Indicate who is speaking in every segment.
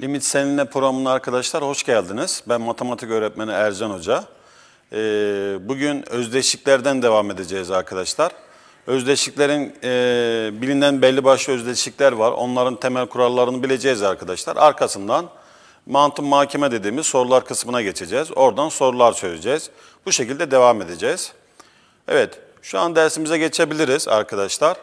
Speaker 1: Limit Seninle programına arkadaşlar hoş geldiniz. Ben matematik öğretmeni Ercan Hoca. Ee, bugün özdeşliklerden devam edeceğiz arkadaşlar. Özdeşliklerin e, bilinen belli başlı özdeşlikler var. Onların temel kurallarını bileceğiz arkadaşlar. Arkasından mantın mahkeme dediğimiz sorular kısmına geçeceğiz. Oradan sorular çözeceğiz. Bu şekilde devam edeceğiz. Evet, şu an dersimize geçebiliriz arkadaşlar.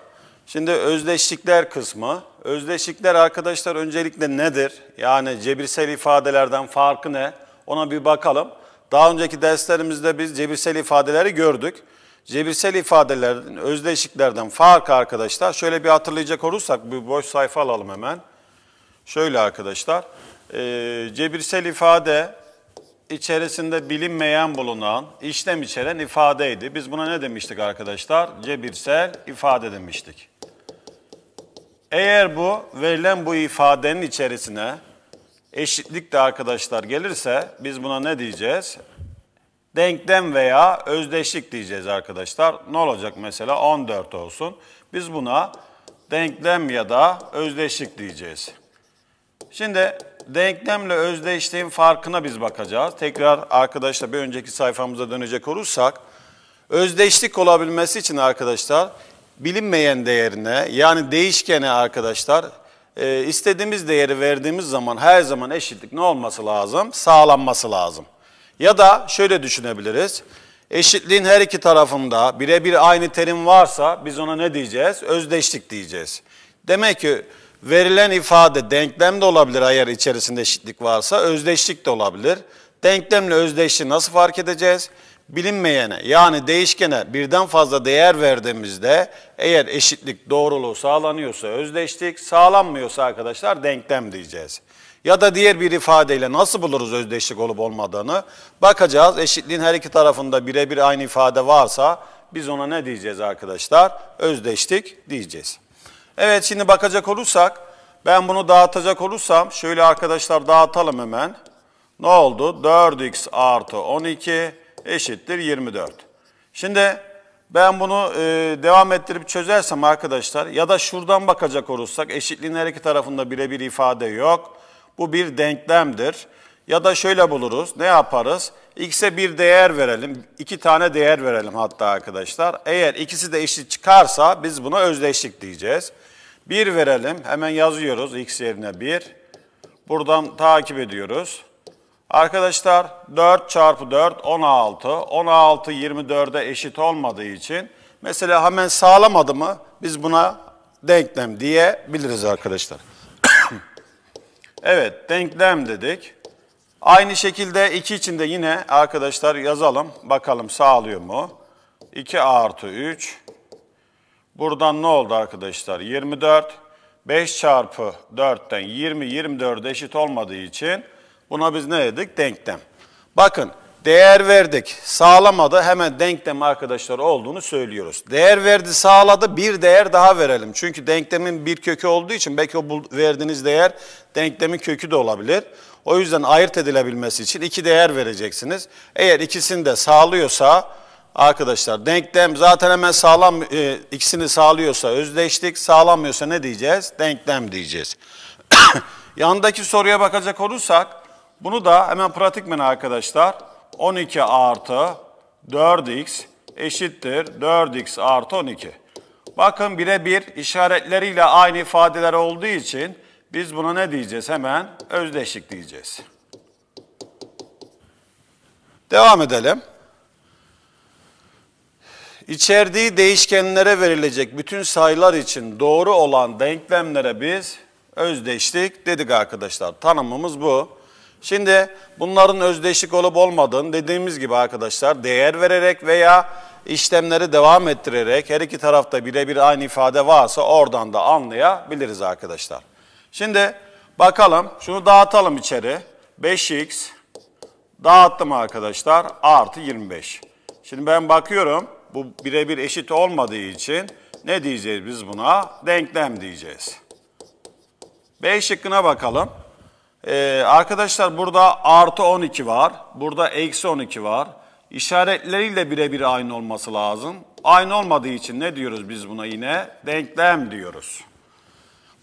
Speaker 1: Şimdi özdeşlikler kısmı özdeşlikler arkadaşlar öncelikle nedir? Yani cebirsel ifadelerden farkı ne? Ona bir bakalım. Daha önceki derslerimizde biz cebirsel ifadeleri gördük. Cebirsel ifadelerin özdeşliklerden farkı arkadaşlar şöyle bir hatırlayacak olursak bir boş sayfa alalım hemen. Şöyle arkadaşlar e, cebirsel ifade içerisinde bilinmeyen bulunan, işlem içeren ifadeydi. Biz buna ne demiştik arkadaşlar? Cebirsel ifade demiştik. Eğer bu verilen bu ifadenin içerisine eşitlik de arkadaşlar gelirse biz buna ne diyeceğiz? Denklem veya özdeşlik diyeceğiz arkadaşlar. Ne olacak mesela 14 olsun. Biz buna denklem ya da özdeşlik diyeceğiz. Şimdi denklemle özdeşliğin farkına biz bakacağız. Tekrar arkadaşlar bir önceki sayfamıza dönecek olursak özdeşlik olabilmesi için arkadaşlar bilinmeyen değerine yani değişkene arkadaşlar e, istediğimiz değeri verdiğimiz zaman her zaman eşitlik ne olması lazım? Sağlanması lazım. Ya da şöyle düşünebiliriz. Eşitliğin her iki tarafında birebir aynı terim varsa biz ona ne diyeceğiz? Özdeşlik diyeceğiz. Demek ki verilen ifade denklem de olabilir eğer içerisinde eşitlik varsa, özdeşlik de olabilir. Denklemle özdeşliği nasıl fark edeceğiz? bilinmeyene yani değişkene birden fazla değer verdiğimizde eğer eşitlik doğruluğu sağlanıyorsa özdeşlik, sağlanmıyorsa arkadaşlar denklem diyeceğiz. Ya da diğer bir ifadeyle nasıl buluruz özdeşlik olup olmadığını bakacağız. Eşitliğin her iki tarafında birebir aynı ifade varsa biz ona ne diyeceğiz arkadaşlar? Özdeşlik diyeceğiz. Evet şimdi bakacak olursak ben bunu dağıtacak olursam şöyle arkadaşlar dağıtalım hemen. Ne oldu? 4x artı 12 eşittir 24. Şimdi ben bunu e, devam ettirip çözersem arkadaşlar ya da şuradan bakacak olursak eşitliğin her iki tarafında birebir ifade yok. Bu bir denklemdir. Ya da şöyle buluruz. Ne yaparız? X'e bir değer verelim. iki tane değer verelim hatta arkadaşlar. Eğer ikisi de eşit çıkarsa biz buna özdeşlik diyeceğiz. 1 verelim. Hemen yazıyoruz. X yerine 1. Buradan takip ediyoruz. Arkadaşlar 4 çarpı 4 16. 16 24'e eşit olmadığı için mesela hemen sağlamadı mı biz buna denklem diyebiliriz arkadaşlar. evet denklem dedik. Aynı şekilde 2 için de yine arkadaşlar yazalım. Bakalım sağlıyor mu? 2 artı 3. Buradan ne oldu arkadaşlar? 24. 5 çarpı 4'ten 20, 24 eşit olmadığı için Buna biz ne dedik? Denklem. Bakın değer verdik sağlamadı hemen denklem arkadaşlar olduğunu söylüyoruz. Değer verdi sağladı bir değer daha verelim. Çünkü denklemin bir kökü olduğu için belki o verdiğiniz değer denklemin kökü de olabilir. O yüzden ayırt edilebilmesi için iki değer vereceksiniz. Eğer ikisini de sağlıyorsa arkadaşlar denklem zaten hemen sağlam e, ikisini sağlıyorsa özdeşlik sağlamıyorsa ne diyeceğiz? Denklem diyeceğiz. Yandaki soruya bakacak olursak bunu da hemen pratikmen arkadaşlar 12 artı 4x eşittir 4x artı 12. Bakın birebir işaretleriyle aynı ifadeler olduğu için biz buna ne diyeceğiz? Hemen özdeşlik diyeceğiz. Devam edelim. İçerdiği değişkenlere verilecek bütün sayılar için doğru olan denklemlere biz özdeşlik dedik arkadaşlar. Tanımımız bu. Şimdi bunların özdeşik olup olmadığını dediğimiz gibi arkadaşlar değer vererek veya işlemleri devam ettirerek her iki tarafta birebir aynı ifade varsa oradan da anlayabiliriz arkadaşlar. Şimdi bakalım şunu dağıtalım içeri. 5x dağıttım arkadaşlar artı 25. Şimdi ben bakıyorum bu birebir eşit olmadığı için ne diyeceğiz biz buna? Denklem diyeceğiz. B şıkkına bakalım. Ee, arkadaşlar burada artı 12 var. Burada eksi 12 var. İşaretleriyle birebir aynı olması lazım. Aynı olmadığı için ne diyoruz biz buna yine? Denklem diyoruz.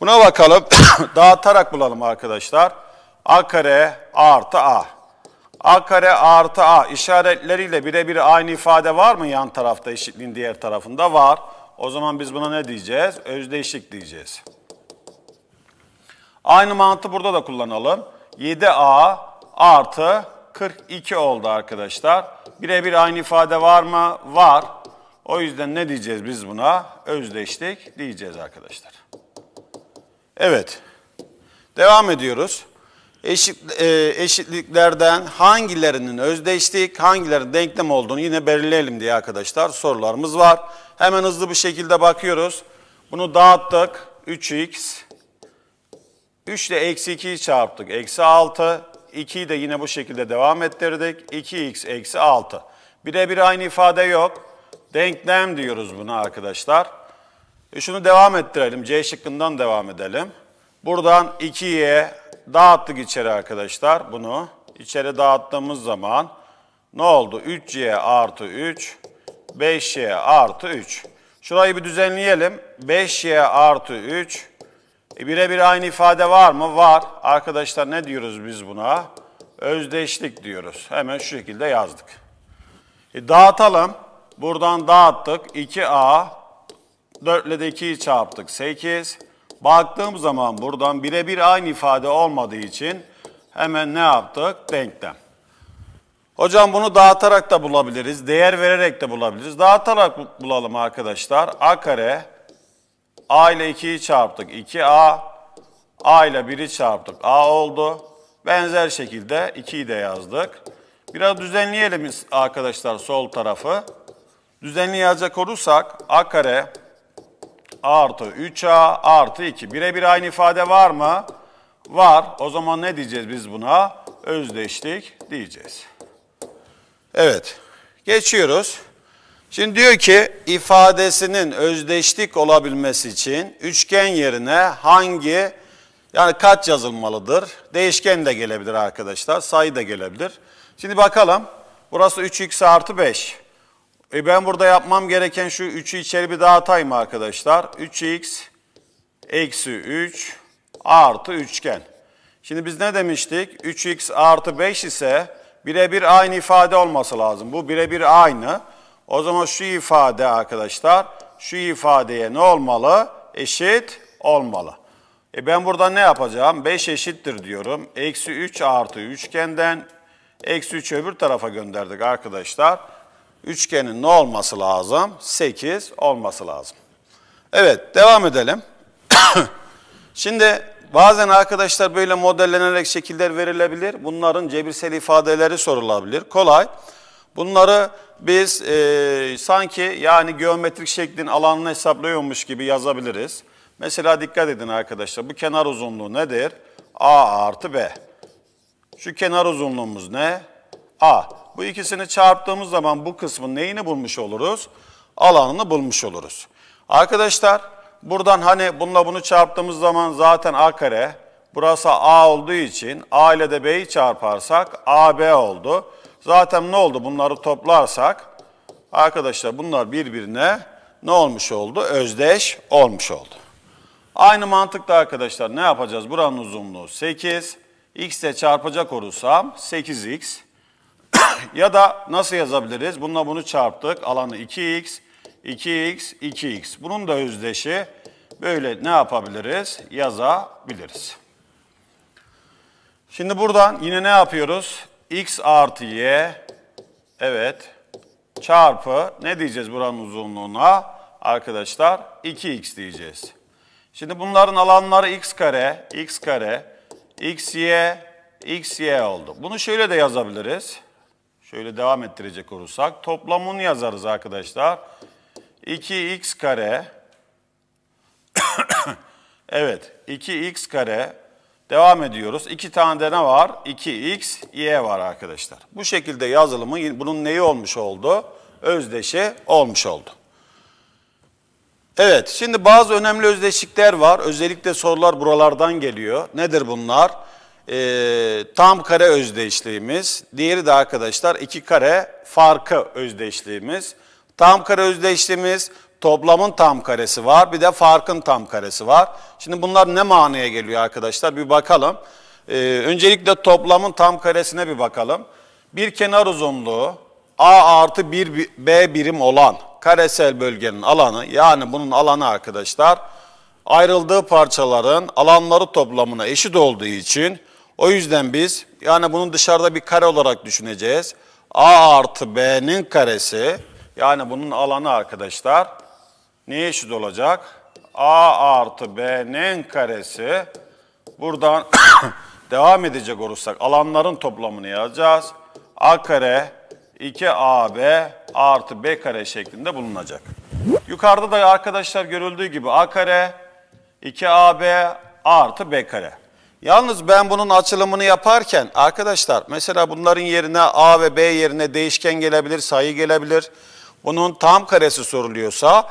Speaker 1: Buna bakalım. Dağıtarak bulalım arkadaşlar. A kare artı A. A kare artı A işaretleriyle birebir aynı ifade var mı yan tarafta eşitliğin diğer tarafında? Var. O zaman biz buna ne diyeceğiz? Özdeşlik diyeceğiz. Aynı mantığı burada da kullanalım. 7a artı 42 oldu arkadaşlar. Birebir aynı ifade var mı? Var. O yüzden ne diyeceğiz biz buna? Özdeşlik diyeceğiz arkadaşlar. Evet. Devam ediyoruz. Eşit, e, eşitliklerden hangilerinin özdeşlik, hangilerinin denklem olduğunu yine belirleyelim diye arkadaşlar sorularımız var. Hemen hızlı bir şekilde bakıyoruz. Bunu dağıttık. 3x 3 ile eksi 2'yi çarptık. Eksi 6. 2'yi de yine bu şekilde devam ettirdik. 2x eksi 6. Birebir aynı ifade yok. Denklem diyoruz buna arkadaşlar. E şunu devam ettirelim. C şıkkından devam edelim. Buradan 2'ye dağıttık içeri arkadaşlar bunu. İçeri dağıttığımız zaman ne oldu? 3y artı 3, 5y artı 3. Şurayı bir düzenleyelim. 5y artı 3, e birebir aynı ifade var mı? Var. Arkadaşlar ne diyoruz biz buna? Özdeşlik diyoruz. Hemen şu şekilde yazdık. E dağıtalım. Buradan dağıttık. 2A 4 ile de 2'yi çarptık. 8. Baktığım zaman buradan birebir aynı ifade olmadığı için hemen ne yaptık? Denklem. Hocam bunu dağıtarak da bulabiliriz. Değer vererek de bulabiliriz. Dağıtarak bulalım arkadaşlar. A kare A ile 2'yi çarptık 2A. A ile 1'i çarptık A oldu. Benzer şekilde 2'yi de yazdık. Biraz düzenleyelim arkadaşlar sol tarafı. Düzenli yazacak olursak A kare artı 3A artı 2. Birebir aynı ifade var mı? Var. O zaman ne diyeceğiz biz buna? Özdeşlik diyeceğiz. Evet. Geçiyoruz. Şimdi diyor ki ifadesinin özdeşlik olabilmesi için üçgen yerine hangi yani kaç yazılmalıdır? Değişken de gelebilir arkadaşlar. Sayı da gelebilir. Şimdi bakalım. Burası 3x artı 5. E ben burada yapmam gereken şu 3'ü içeri bir dağıtayım arkadaşlar. 3x eksi 3 artı üçgen. Şimdi biz ne demiştik? 3x artı 5 ise birebir aynı ifade olması lazım. Bu birebir aynı. O zaman şu ifade arkadaşlar, şu ifadeye ne olmalı? Eşit olmalı. E ben burada ne yapacağım? 5 eşittir diyorum. Eksi 3 artı üçgenden eksi 3 öbür tarafa gönderdik arkadaşlar. Üçgenin ne olması lazım? 8 olması lazım. Evet devam edelim. Şimdi bazen arkadaşlar böyle modellenerek şekiller verilebilir. Bunların cebirsel ifadeleri sorulabilir. Kolay. Bunları biz e, sanki yani geometrik şeklin alanını hesaplıyormuş gibi yazabiliriz. Mesela dikkat edin arkadaşlar bu kenar uzunluğu nedir? A artı B. Şu kenar uzunluğumuz ne? A. Bu ikisini çarptığımız zaman bu kısmın neyini bulmuş oluruz? Alanını bulmuş oluruz. Arkadaşlar buradan hani bununla bunu çarptığımız zaman zaten A kare. Burası A olduğu için A ile de B'yi çarparsak AB oldu. Zaten ne oldu? Bunları toplarsak arkadaşlar bunlar birbirine ne olmuş oldu? Özdeş olmuş oldu. Aynı mantıkta arkadaşlar ne yapacağız? Buranın uzunluğu 8. X ile çarpacak olursam 8x. ya da nasıl yazabiliriz? Bununla bunu çarptık. Alanı 2x, 2x, 2x. Bunun da özdeşi böyle ne yapabiliriz? Yazabiliriz. Şimdi buradan yine ne yapıyoruz? x artı y evet çarpı ne diyeceğiz buranın uzunluğuna? Arkadaşlar 2x diyeceğiz. Şimdi bunların alanları x kare, x kare, x y, x y oldu. Bunu şöyle de yazabiliriz. Şöyle devam ettirecek olursak toplamını yazarız arkadaşlar. 2x kare evet 2x kare Devam ediyoruz. İki tane de ne var? 2x, y var arkadaşlar. Bu şekilde yazılımın bunun neyi olmuş oldu? Özdeşi olmuş oldu. Evet, şimdi bazı önemli özdeşlikler var. Özellikle sorular buralardan geliyor. Nedir bunlar? Ee, tam kare özdeşliğimiz. Diğeri de arkadaşlar iki kare farkı özdeşliğimiz. Tam kare özdeşliğimiz toplamın tam karesi var, bir de farkın tam karesi var. Şimdi bunlar ne manaya geliyor arkadaşlar bir bakalım. Ee, öncelikle toplamın tam karesine bir bakalım. Bir kenar uzunluğu A artı 1 B birim olan karesel bölgenin alanı yani bunun alanı arkadaşlar ayrıldığı parçaların alanları toplamına eşit olduğu için o yüzden biz yani bunu dışarıda bir kare olarak düşüneceğiz. A artı B'nin karesi yani bunun alanı arkadaşlar neye eşit olacak? A artı B'nin karesi. Buradan devam edecek olursak alanların toplamını yazacağız. A kare 2AB artı B kare şeklinde bulunacak. Yukarıda da arkadaşlar görüldüğü gibi A kare 2AB artı B kare. Yalnız ben bunun açılımını yaparken arkadaşlar mesela bunların yerine A ve B yerine değişken gelebilir, sayı gelebilir. Bunun tam karesi soruluyorsa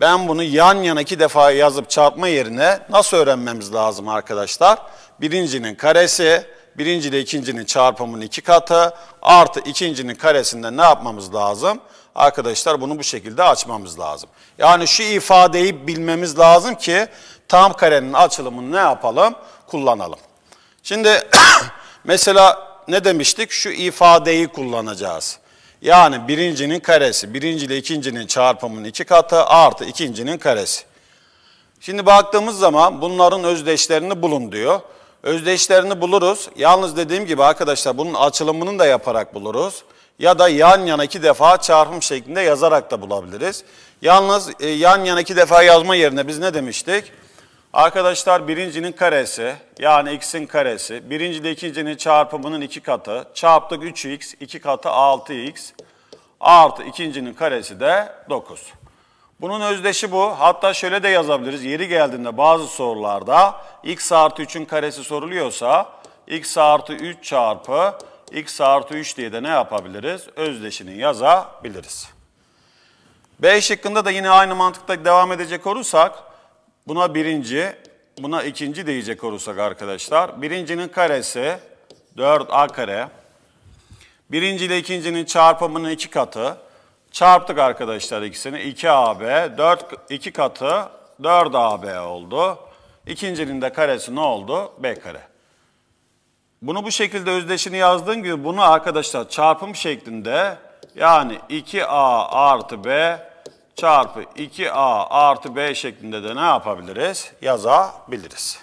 Speaker 1: ben bunu yan yana iki defa yazıp çarpma yerine nasıl öğrenmemiz lazım arkadaşlar? Birincinin karesi, birinci ile ikincinin çarpımının iki katı artı ikincinin karesinde ne yapmamız lazım? Arkadaşlar bunu bu şekilde açmamız lazım. Yani şu ifadeyi bilmemiz lazım ki tam karenin açılımını ne yapalım? Kullanalım. Şimdi mesela ne demiştik? Şu ifadeyi kullanacağız. Yani birincinin karesi, birinci ile ikincinin çarpımının iki katı artı ikincinin karesi. Şimdi baktığımız zaman bunların özdeşlerini bulun diyor. Özdeşlerini buluruz. Yalnız dediğim gibi arkadaşlar bunun açılımını da yaparak buluruz. Ya da yan yana iki defa çarpım şeklinde yazarak da bulabiliriz. Yalnız e, yan yana iki defa yazma yerine biz ne demiştik? Arkadaşlar birincinin karesi yani x'in karesi, birinci ile ikincinin çarpımının iki katı, çarptık 3x, iki katı 6x, artı ikincinin karesi de 9. Bunun özdeşi bu. Hatta şöyle de yazabiliriz. Yeri geldiğinde bazı sorularda x artı 3'ün karesi soruluyorsa x artı 3 çarpı x artı 3 diye de ne yapabiliriz? Özdeşini yazabiliriz. B şıkkında da yine aynı mantıkta devam edecek olursak Buna birinci, buna ikinci diyecek olursak arkadaşlar. Birincinin karesi 4a kare. Birinci ile ikincinin çarpımının iki katı. Çarptık arkadaşlar ikisini. 2ab, 4, 2 katı 4ab oldu. İkincinin de karesi ne oldu? b kare. Bunu bu şekilde özdeşini yazdığın gibi bunu arkadaşlar çarpım şeklinde yani 2a artı b çarpı 2a artı b şeklinde de ne yapabiliriz? Yazabiliriz.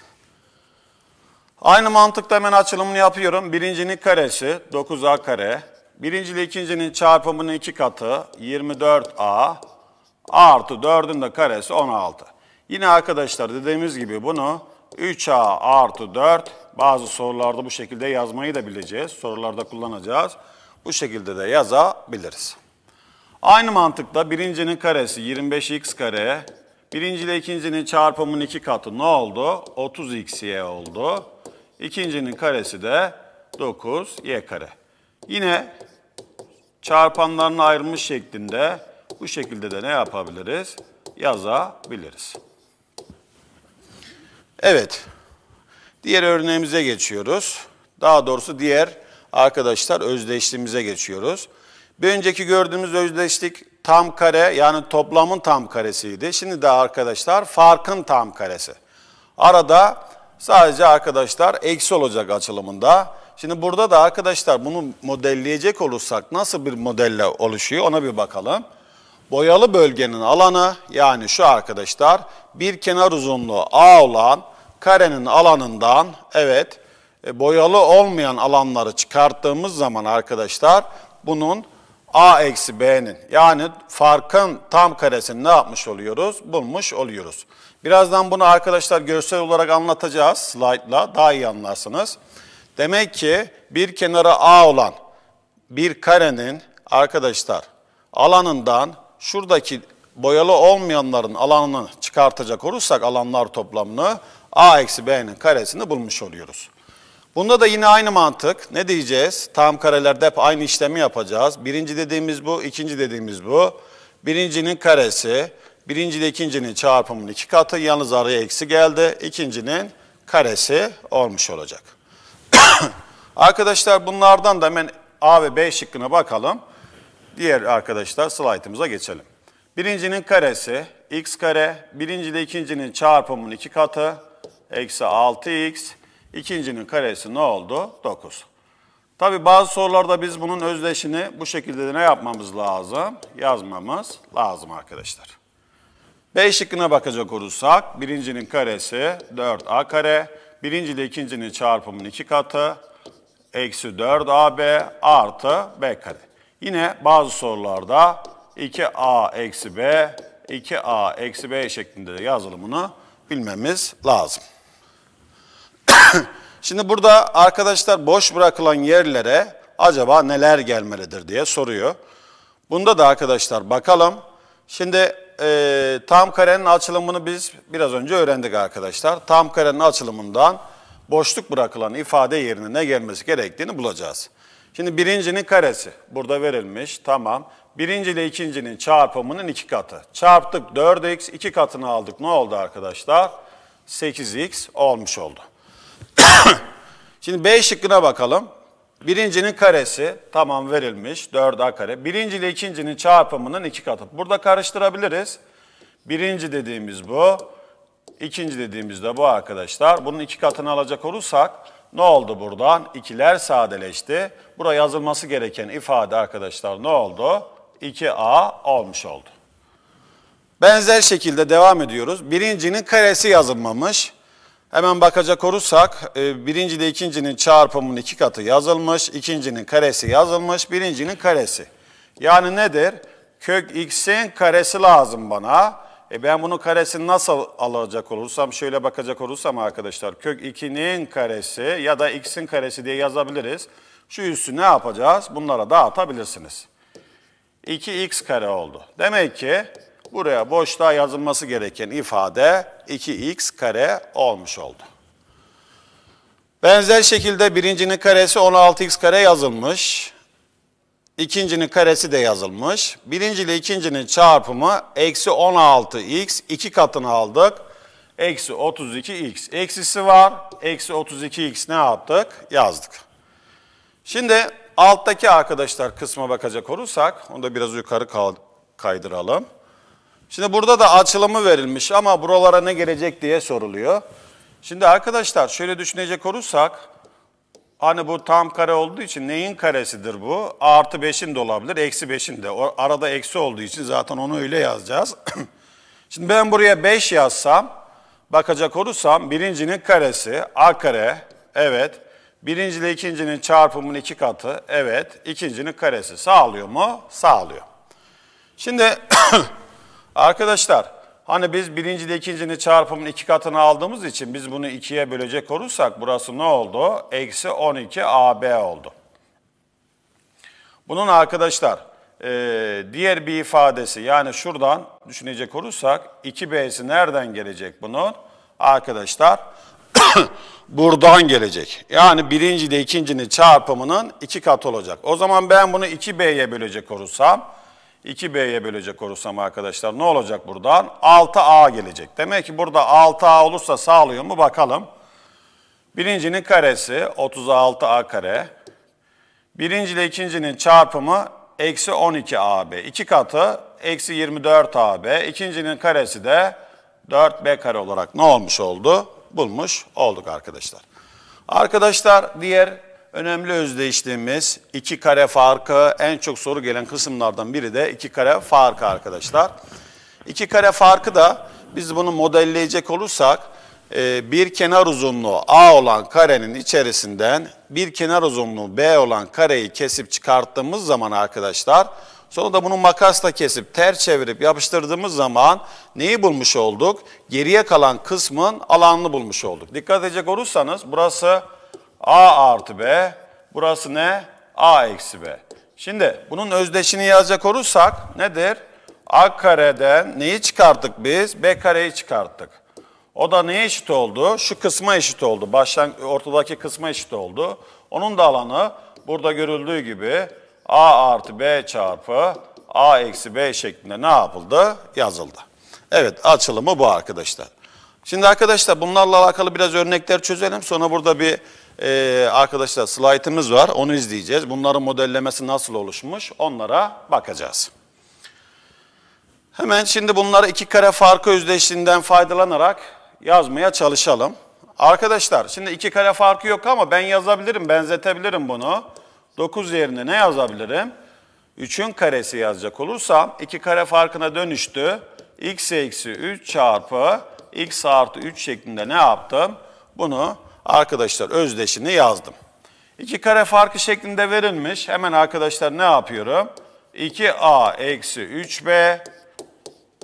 Speaker 1: Aynı mantıkta hemen açılımını yapıyorum. Birincinin karesi 9a kare. Birinci ile ikincinin çarpımının iki katı 24a artı 4'ün de karesi 16. Yine arkadaşlar dediğimiz gibi bunu 3a artı 4 bazı sorularda bu şekilde yazmayı da bileceğiz. Sorularda kullanacağız. Bu şekilde de yazabiliriz. Aynı mantıkla birincinin karesi 25x kare. Birinci ile ikincinin çarpımının iki katı ne oldu? 30xy oldu. İkincinin karesi de 9y kare. Yine çarpanlarını ayrılmış şeklinde bu şekilde de ne yapabiliriz? Yazabiliriz. Evet. Diğer örneğimize geçiyoruz. Daha doğrusu diğer arkadaşlar özdeşliğimize geçiyoruz. Bir önceki gördüğümüz özdeşlik tam kare yani toplamın tam karesiydi. Şimdi de arkadaşlar farkın tam karesi. Arada sadece arkadaşlar eksi olacak açılımında. Şimdi burada da arkadaşlar bunu modelleyecek olursak nasıl bir modelle oluşuyor ona bir bakalım. Boyalı bölgenin alanı yani şu arkadaşlar bir kenar uzunluğu A olan karenin alanından evet e, boyalı olmayan alanları çıkarttığımız zaman arkadaşlar bunun A eksi B'nin yani farkın tam karesini ne yapmış oluyoruz? Bulmuş oluyoruz. Birazdan bunu arkadaşlar görsel olarak anlatacağız slaytla daha iyi anlarsınız. Demek ki bir kenara A olan bir karenin arkadaşlar alanından şuradaki boyalı olmayanların alanını çıkartacak olursak alanlar toplamını A eksi B'nin karesini bulmuş oluyoruz. Bunda da yine aynı mantık. Ne diyeceğiz? Tam karelerde hep aynı işlemi yapacağız. Birinci dediğimiz bu, ikinci dediğimiz bu. Birincinin karesi, birinci ile ikincinin çarpımının iki katı. Yalnız araya eksi geldi. İkincinin karesi olmuş olacak. arkadaşlar bunlardan da hemen A ve B şıkkına bakalım. Diğer arkadaşlar slaytımıza geçelim. Birincinin karesi x kare, birinci ile ikincinin çarpımının iki katı, eksi 6x, İkincinin karesi ne oldu? 9. Tabi bazı sorularda biz bunun özdeşini bu şekilde de ne yapmamız lazım? Yazmamız lazım arkadaşlar. B şıkkına bakacak olursak birincinin karesi 4a kare. Birinci ile ikincinin çarpımının iki katı. Eksi 4ab artı b kare. Yine bazı sorularda 2a eksi b, 2a eksi b şeklinde yazılımını bilmemiz lazım. Şimdi burada arkadaşlar boş bırakılan yerlere acaba neler gelmelidir diye soruyor. Bunda da arkadaşlar bakalım. Şimdi e, tam karenin açılımını biz biraz önce öğrendik arkadaşlar. Tam karenin açılımından boşluk bırakılan ifade yerine ne gelmesi gerektiğini bulacağız. Şimdi birincinin karesi burada verilmiş tamam. Birinci ile ikincinin çarpımının iki katı. Çarptık 4x, iki katını aldık ne oldu arkadaşlar? 8x olmuş oldu. Şimdi B şıkkına bakalım. Birincinin karesi tamam verilmiş 4a kare. Birinci ile ikincinin çarpımının iki katı. Burada karıştırabiliriz. Birinci dediğimiz bu. ikinci dediğimiz de bu arkadaşlar. Bunun iki katını alacak olursak ne oldu buradan? İkiler sadeleşti. Buraya yazılması gereken ifade arkadaşlar ne oldu? 2a olmuş oldu. Benzer şekilde devam ediyoruz. Birincinin karesi yazılmamış. Hemen bakacak olursak e, birinci ile ikincinin çarpımının iki katı yazılmış, ikincinin karesi yazılmış, birincinin karesi. Yani nedir? Kök x'in karesi lazım bana. E ben bunun karesini nasıl alacak olursam, şöyle bakacak olursam arkadaşlar, kök 2'nin karesi ya da x'in karesi diye yazabiliriz. Şu üssü ne yapacağız? Bunlara dağıtabilirsiniz. 2x kare oldu. Demek ki Buraya boşluğa yazılması gereken ifade 2x kare olmuş oldu. Benzer şekilde birincinin karesi 16x kare yazılmış. İkincinin karesi de yazılmış. Birinci ile ikincinin çarpımı eksi 16x. iki katını aldık. Eksi 32x. Eksisi var. Eksi 32x ne yaptık? Yazdık. Şimdi alttaki arkadaşlar kısma bakacak olursak, onu da biraz yukarı kaydıralım. Şimdi burada da açılımı verilmiş ama buralara ne gelecek diye soruluyor. Şimdi arkadaşlar şöyle düşünecek olursak, hani bu tam kare olduğu için neyin karesidir bu? A artı 5'in de olabilir, eksi 5'in de. arada eksi olduğu için zaten onu öyle yazacağız. Şimdi ben buraya 5 yazsam, bakacak olursam birincinin karesi, A kare, evet. Birinci ile ikincinin çarpımının iki katı, evet. İkincinin karesi sağlıyor mu? Sağlıyor. Şimdi Arkadaşlar hani biz birinci de ikincinin çarpımın iki katını aldığımız için biz bunu ikiye bölecek olursak burası ne oldu? Eksi 12 AB oldu. Bunun arkadaşlar e, diğer bir ifadesi yani şuradan düşünecek olursak 2B'si nereden gelecek bunun? Arkadaşlar buradan gelecek. Yani birinci de ikincinin çarpımının iki katı olacak. O zaman ben bunu 2B'ye bölecek olursam 2B'ye bölecek olursam arkadaşlar ne olacak buradan? 6A gelecek. Demek ki burada 6A olursa sağlıyor mu bakalım. Birincinin karesi 36A kare. Birinci ile ikincinin çarpımı eksi 12AB. İki katı eksi 24AB. İkincinin karesi de 4B kare olarak ne olmuş oldu? Bulmuş olduk arkadaşlar. Arkadaşlar diğer Önemli özdeşliğimiz iki kare farkı en çok soru gelen kısımlardan biri de iki kare farkı arkadaşlar. İki kare farkı da biz bunu modelleyecek olursak e, bir kenar uzunluğu A olan karenin içerisinden bir kenar uzunluğu B olan kareyi kesip çıkarttığımız zaman arkadaşlar sonra da bunu makasla kesip ter çevirip yapıştırdığımız zaman neyi bulmuş olduk? Geriye kalan kısmın alanını bulmuş olduk. Dikkat edecek olursanız burası A artı B. Burası ne? A eksi B. Şimdi bunun özdeşini yazacak olursak nedir? A kareden neyi çıkarttık biz? B kareyi çıkarttık. O da neye eşit oldu? Şu kısma eşit oldu. Baştan ortadaki kısma eşit oldu. Onun da alanı burada görüldüğü gibi A artı B çarpı A eksi B şeklinde ne yapıldı? Yazıldı. Evet açılımı bu arkadaşlar. Şimdi arkadaşlar bunlarla alakalı biraz örnekler çözelim. Sonra burada bir ee, arkadaşlar slaytımız var onu izleyeceğiz. Bunların modellemesi nasıl oluşmuş onlara bakacağız. Hemen şimdi bunları iki kare farkı özdeşliğinden faydalanarak yazmaya çalışalım. Arkadaşlar şimdi iki kare farkı yok ama ben yazabilirim, benzetebilirim bunu. 9 yerine ne yazabilirim? 3'ün karesi yazacak olursam 2 kare farkına dönüştü. x eksi 3 çarpı x artı 3 şeklinde ne yaptım? Bunu Arkadaşlar özdeşini yazdım. İki kare farkı şeklinde verilmiş. Hemen arkadaşlar ne yapıyorum? 2a eksi 3b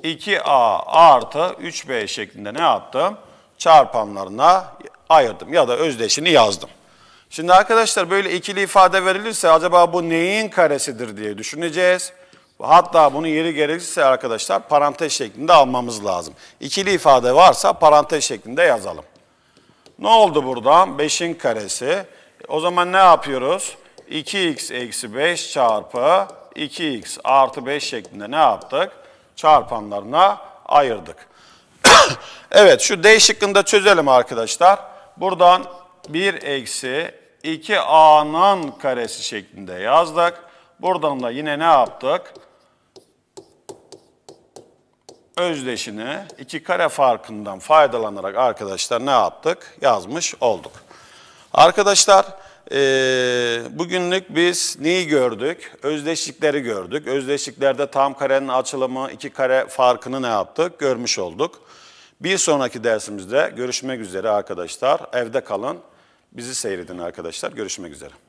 Speaker 1: 2a artı 3b şeklinde ne yaptım? Çarpanlarına ayırdım ya da özdeşini yazdım. Şimdi arkadaşlar böyle ikili ifade verilirse acaba bu neyin karesidir diye düşüneceğiz. Hatta bunu yeri gerekirse arkadaşlar parantez şeklinde almamız lazım. İkili ifade varsa parantez şeklinde yazalım. Ne oldu burada? 5'in karesi. O zaman ne yapıyoruz? 2x eksi 5 çarpı 2x artı 5 şeklinde ne yaptık? Çarpanlarına ayırdık. evet şu D şıkkında çözelim arkadaşlar. Buradan 1 eksi 2a'nın karesi şeklinde yazdık. Buradan da yine ne yaptık? özdeşini iki kare farkından faydalanarak arkadaşlar ne yaptık? Yazmış olduk. Arkadaşlar e, bugünlük biz neyi gördük? Özdeşlikleri gördük. Özdeşliklerde tam karenin açılımı, iki kare farkını ne yaptık? Görmüş olduk. Bir sonraki dersimizde görüşmek üzere arkadaşlar. Evde kalın. Bizi seyredin arkadaşlar. Görüşmek üzere.